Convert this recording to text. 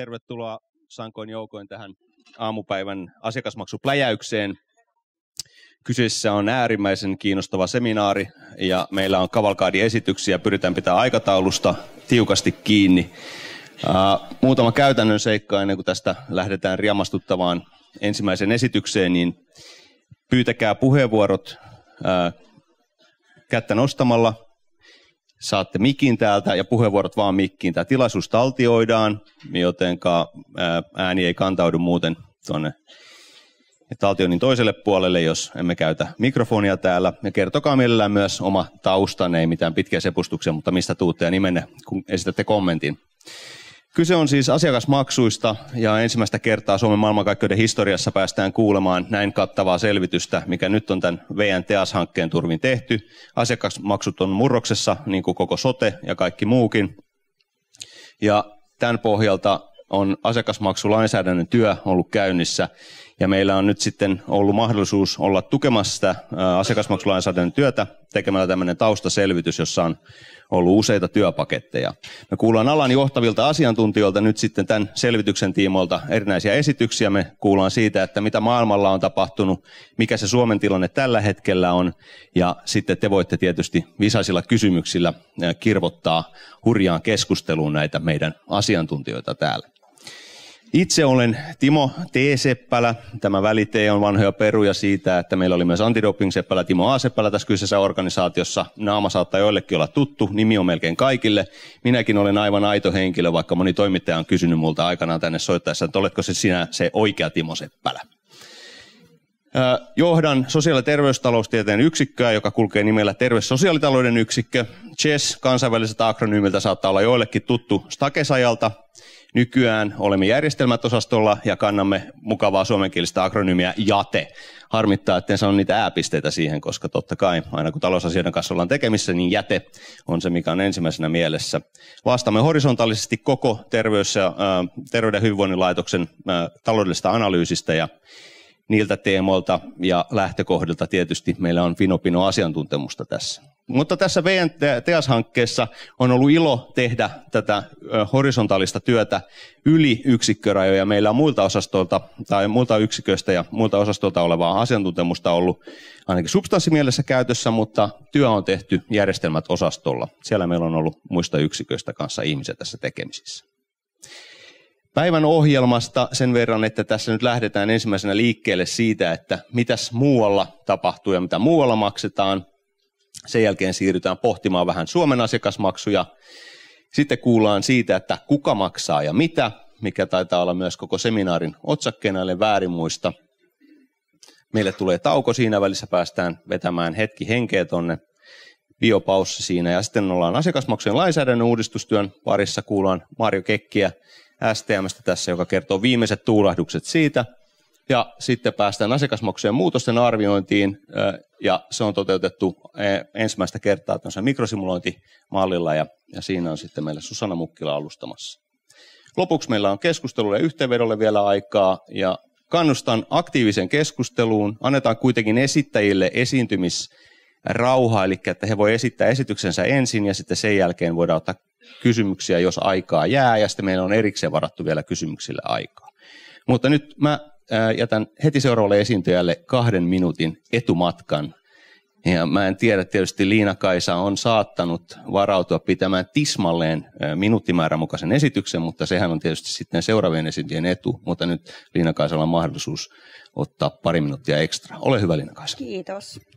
tervetuloa sankoin joukoin tähän aamupäivän asiakasmaksupläjäykseen. Kyseessä on äärimmäisen kiinnostava seminaari ja meillä on esityksiä. Pyritään pitää aikataulusta tiukasti kiinni. Uh, muutama käytännön seikka ennen kuin tästä lähdetään riemastuttavaan ensimmäiseen esitykseen, niin pyytäkää puheenvuorot uh, kättä nostamalla saatte mikin täältä ja puheenvuorot vaan mikkiin. Tämä tilaisuus taltioidaan, joten ääni ei kantaudu muuten tuonne taltioinnin toiselle puolelle, jos emme käytä mikrofonia täällä. Ja kertokaa mielellään myös oma taustanne, ei mitään pitkiä sepustuksia, mutta mistä tuutte ja nimenne, kun esitätte kommentin. Kyse on siis asiakasmaksuista ja ensimmäistä kertaa Suomen maailmankaikkeuden historiassa päästään kuulemaan näin kattavaa selvitystä, mikä nyt on tämän vnts hankkeen turvin tehty. Asiakasmaksut on murroksessa, niin kuin koko sote ja kaikki muukin. Ja tämän pohjalta on asiakasmaksulainsäädännön työ ollut käynnissä ja meillä on nyt sitten ollut mahdollisuus olla tukemassa sitä asiakasmaksulainsäädännön työtä tekemällä tämmöinen taustaselvitys, jossa on ollut useita työpaketteja. Me kuullaan alan johtavilta asiantuntijoilta nyt sitten tämän selvityksen tiimoilta erinäisiä esityksiä. Me kuullaan siitä, että mitä maailmalla on tapahtunut, mikä se Suomen tilanne tällä hetkellä on. Ja sitten te voitte tietysti visaisilla kysymyksillä kirvottaa hurjaan keskusteluun näitä meidän asiantuntijoita täällä. Itse olen Timo T. Seppälä. Tämä välite on vanhoja peruja siitä, että meillä oli myös antidoping Seppälä Timo A. Seppälä tässä kyseisessä organisaatiossa. Naama saattaa joillekin olla tuttu, nimi on melkein kaikille. Minäkin olen aivan aito henkilö, vaikka moni toimittaja on kysynyt multa aikanaan tänne soittaessa, että oletko se sinä se oikea Timo Seppälä. Johdan sosiaali- ja terveystaloustieteen yksikköä, joka kulkee nimellä terveys- sosiaalitalouden yksikkö. CHESS kansainväliseltä akronyymiltä saattaa olla joillekin tuttu Stakesajalta. Nykyään olemme järjestelmätosastolla ja kannamme mukavaa suomenkielistä akronyymiä JATE. Harmittaa, että en sano niitä ääpisteitä siihen, koska totta kai aina kun talousasioiden kanssa ollaan tekemissä, niin JATE on se, mikä on ensimmäisenä mielessä. Vastaamme horisontaalisesti koko terveys- ja, äh, terveyden ja hyvinvoinnin laitoksen äh, taloudellisesta analyysistä ja niiltä teemoilta ja lähtökohdilta tietysti meillä on Finopino asiantuntemusta tässä. Mutta tässä VN TEAS-hankkeessa on ollut ilo tehdä tätä horisontaalista työtä yli yksikkörajoja. Meillä on muilta osastoilta tai muilta yksiköistä ja muilta osastoilta olevaa asiantuntemusta ollut ainakin substanssimielessä käytössä, mutta työ on tehty järjestelmät osastolla. Siellä meillä on ollut muista yksiköistä kanssa ihmisiä tässä tekemisissä. Päivän ohjelmasta sen verran, että tässä nyt lähdetään ensimmäisenä liikkeelle siitä, että mitäs muualla tapahtuu ja mitä muualla maksetaan – sen jälkeen siirrytään pohtimaan vähän Suomen asiakasmaksuja. Sitten kuullaan siitä, että kuka maksaa ja mitä, mikä taitaa olla myös koko seminaarin otsakkeena, eli väärin muista. Meille tulee tauko siinä välissä, päästään vetämään hetki henkeä tuonne biopaussi siinä. Ja sitten ollaan asiakasmaksujen lainsäädännön uudistustyön parissa. Kuullaan Marjo Kekkiä STMstä tässä, joka kertoo viimeiset tuulahdukset siitä. Ja sitten päästään asiakasmaksujen muutosten arviointiin ja se on toteutettu e, ensimmäistä kertaa tämmöisellä mikrosimulointimallilla ja, ja siinä on sitten meillä Susanna Mukkila alustamassa. Lopuksi meillä on keskustelulle ja yhteenvedolle vielä aikaa ja kannustan aktiiviseen keskusteluun. Annetaan kuitenkin esittäjille esiintymisrauha, eli että he voi esittää esityksensä ensin ja sitten sen jälkeen voidaan ottaa kysymyksiä, jos aikaa jää ja sitten meillä on erikseen varattu vielä kysymyksille aikaa. Mutta nyt mä jätän heti seuraavalle esiintyjälle kahden minuutin etumatkan. Ja mä en tiedä, tietysti Liina-Kaisa on saattanut varautua pitämään tismalleen minuuttimäärän mukaisen esityksen, mutta sehän on tietysti sitten seuraavien esiintyjen etu. Mutta nyt Liina-Kaisalla on mahdollisuus ottaa pari minuuttia ekstra. Ole hyvä, Liina-Kaisa. Kiitos.